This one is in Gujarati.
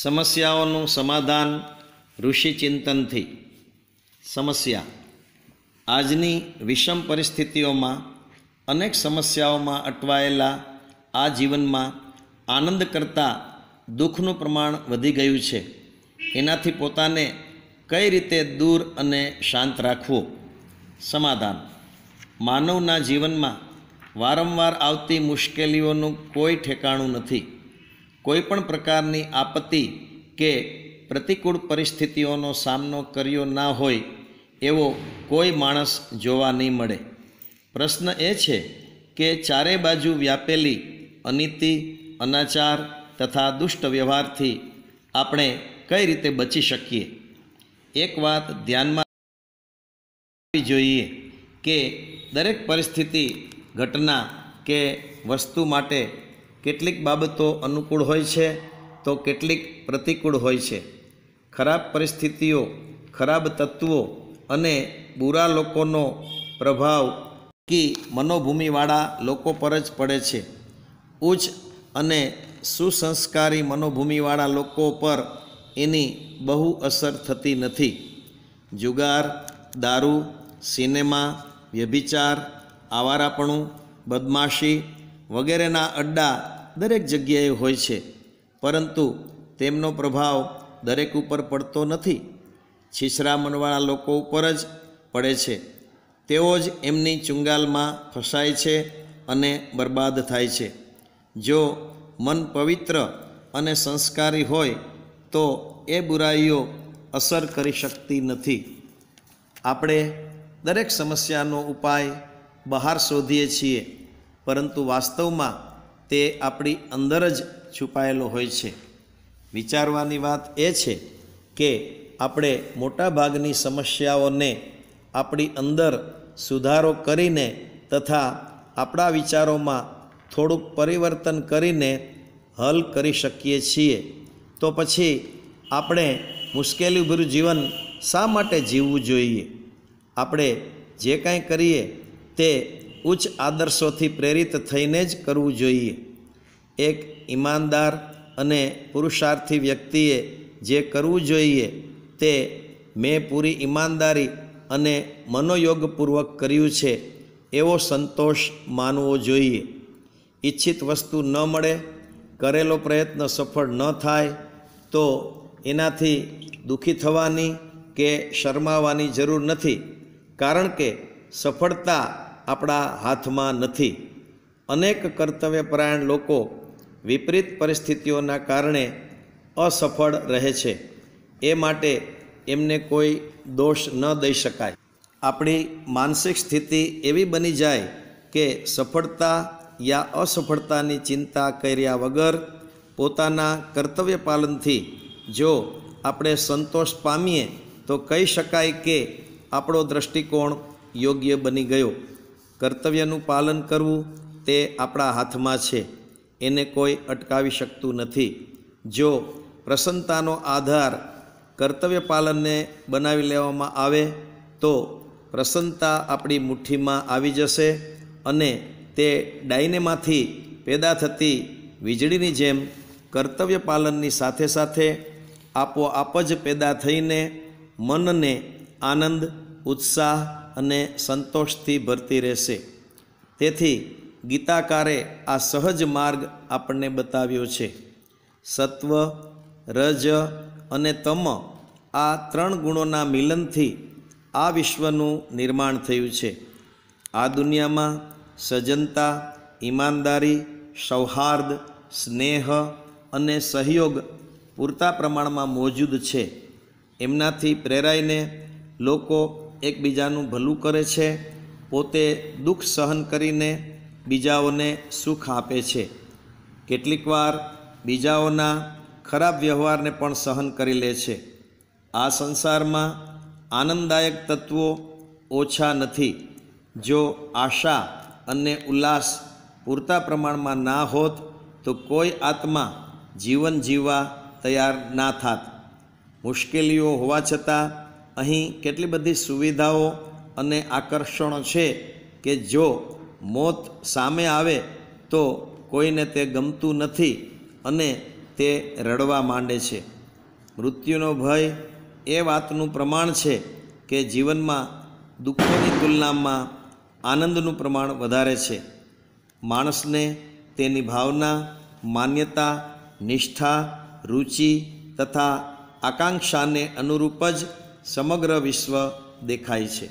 સમસ્યાઓનું સમાધાન ઋષિ ચિંતનથી સમસ્યા આજની વિષમ પરિસ્થિતિઓમાં અનેક સમસ્યાઓમાં અટવાયેલા આ જીવનમાં આનંદ કરતાં દુઃખનું પ્રમાણ વધી ગયું છે એનાથી પોતાને કઈ રીતે દૂર અને શાંત રાખવું સમાધાન માનવના જીવનમાં વારંવાર આવતી મુશ્કેલીઓનું કોઈ ઠેકાણું નથી કોઈ પણ પ્રકારની આપત્તિ કે પ્રતિકૂળ પરિસ્થિતિઓનો સામનો કર્યો ના હોય એવો કોઈ માણસ જોવા નહીં મળે પ્રશ્ન એ છે કે ચારે બાજુ વ્યાપેલી અનિતિ અનાચાર તથા દુષ્ટ વ્યવહારથી આપણે કઈ રીતે બચી શકીએ એક વાત ધ્યાનમાં આપવી જોઈએ કે દરેક પરિસ્થિતિ ઘટના કે વસ્તુ માટે કેટલીક બાબતો અનુકૂળ હોય છે તો કેટલીક પ્રતિકૂળ હોય છે ખરાબ પરિસ્થિતિઓ ખરાબ તત્વો અને બુરા લોકોનો પ્રભાવ કે મનોભૂમિવાળા લોકો પર જ પડે છે ઉચ્ચ અને સુસંસ્કારી મનોભૂમિવાળા લોકો પર એની બહુ અસર થતી નથી જુગાર દારૂ સિનેમા વ્યભિચાર આવારાપણું બદમાશી વગેરેના અડ્ડા દરેક જગ્યાએ હોય છે પરંતુ તેમનો પ્રભાવ દરેક ઉપર પડતો નથી છીછરા મનવાળા લોકો ઉપર જ પડે છે તેઓ જ એમની ચુંગાલમાં ફસાય છે અને બરબાદ થાય છે જો મન પવિત્ર અને સંસ્કારી હોય તો એ બુરાઈઓ અસર કરી શકતી નથી આપણે દરેક સમસ્યાનો ઉપાય બહાર શોધીએ છીએ પરંતુ વાસ્તવમાં તે આપણી અંદર જ છુપાયેલો હોય છે વિચારવાની વાત એ છે કે આપણે મોટાભાગની સમસ્યાઓને આપણી અંદર સુધારો કરીને તથા આપણા વિચારોમાં થોડુંક પરિવર્તન કરીને હલ કરી શકીએ છીએ તો પછી આપણે મુશ્કેલીભર્યું જીવન શા માટે જીવવું જોઈએ આપણે જે કાંઈ કરીએ તે ઉચ્ચ આદર્શોથી પ્રેરિત થઈને જ કરવું જોઈએ એક ઈમાનદાર અને પુરુષાર્થી વ્યક્તિએ જે કરવું જોઈએ તે મેં પૂરી ઈમાનદારી અને મનોયોગપૂર્વક કર્યું છે એવો સંતોષ માનવો જોઈએ ઈચ્છિત વસ્તુ ન મળે કરેલો પ્રયત્ન સફળ ન થાય તો એનાથી દુઃખી થવાની કે શરમાવાની જરૂર નથી કારણ કે સફળતા આપણા હાથમાં નથી અનેક કર્તવ્યપરાયણ લોકો વિપરીત પરિસ્થિતિઓના કારણે અસફળ રહે છે એ માટે એમને કોઈ દોષ ન દઈ શકાય આપણી માનસિક સ્થિતિ એવી બની જાય કે સફળતા યા અસફળતાની ચિંતા કર્યા વગર પોતાના કર્તવ્ય પાલનથી જો આપણે સંતોષ પામીએ તો કહી શકાય કે આપણો દ્રષ્ટિકોણ યોગ્ય બની ગયો કર્તવ્યનું પાલન કરવું તે આપણા હાથમાં છે એને કોઈ અટકાવી શકતું નથી જો પ્રસન્નતાનો આધાર કર્તવ્ય પાલનને બનાવી લેવામાં આવે તો પ્રસન્નતા આપણી મુઠ્ઠીમાં આવી જશે અને તે ડાઈનેમાંથી પેદા થતી વીજળીની જેમ કર્તવ્ય પાલનની સાથે સાથે આપોઆપ જ પેદા થઈને મનને આનંદ ઉત્સાહ અને સંતોષથી ભરતી રહેશે તેથી ગીતાકારે આ સહજ માર્ગ આપણને બતાવ્યો છે સત્વ રજ અને તમ આ ત્રણ ગુણોના મિલનથી આ વિશ્વનું નિર્માણ થયું છે આ દુનિયામાં સજ્જનતા ઈમાનદારી સૌહાર્દ સ્નેહ અને સહયોગ પૂરતા પ્રમાણમાં મોજૂદ છે એમનાથી પ્રેરાઈને લોકો એકબીજાનું ભલું કરે છે પોતે દુઃખ સહન કરીને બીજાઓને સુખ આપે છે કેટલીક વાર બીજાઓના ખરાબ વ્યવહારને પણ સહન કરી લે છે આ સંસારમાં આનંદદાયક તત્વો ઓછા નથી જો આશા અને ઉલ્લાસ પૂરતા પ્રમાણમાં ના હોત તો કોઈ આત્મા જીવન જીવવા તૈયાર ના થાત મુશ્કેલીઓ હોવા છતાં અહીં કેટલી બધી સુવિધાઓ અને આકર્ષણો છે કે જો મોત સામે આવે તો કોઈને તે ગમતું નથી અને તે રડવા માંડે છે મૃત્યુનો ભય એ વાતનું પ્રમાણ છે કે જીવનમાં દુઃખોની તુલનામાં આનંદનું પ્રમાણ વધારે છે માણસને તેની ભાવના માન્યતા નિષ્ઠા રુચિ તથા આકાંક્ષાને અનુરૂપ જ સમગ્ર વિશ્વ દેખાય છે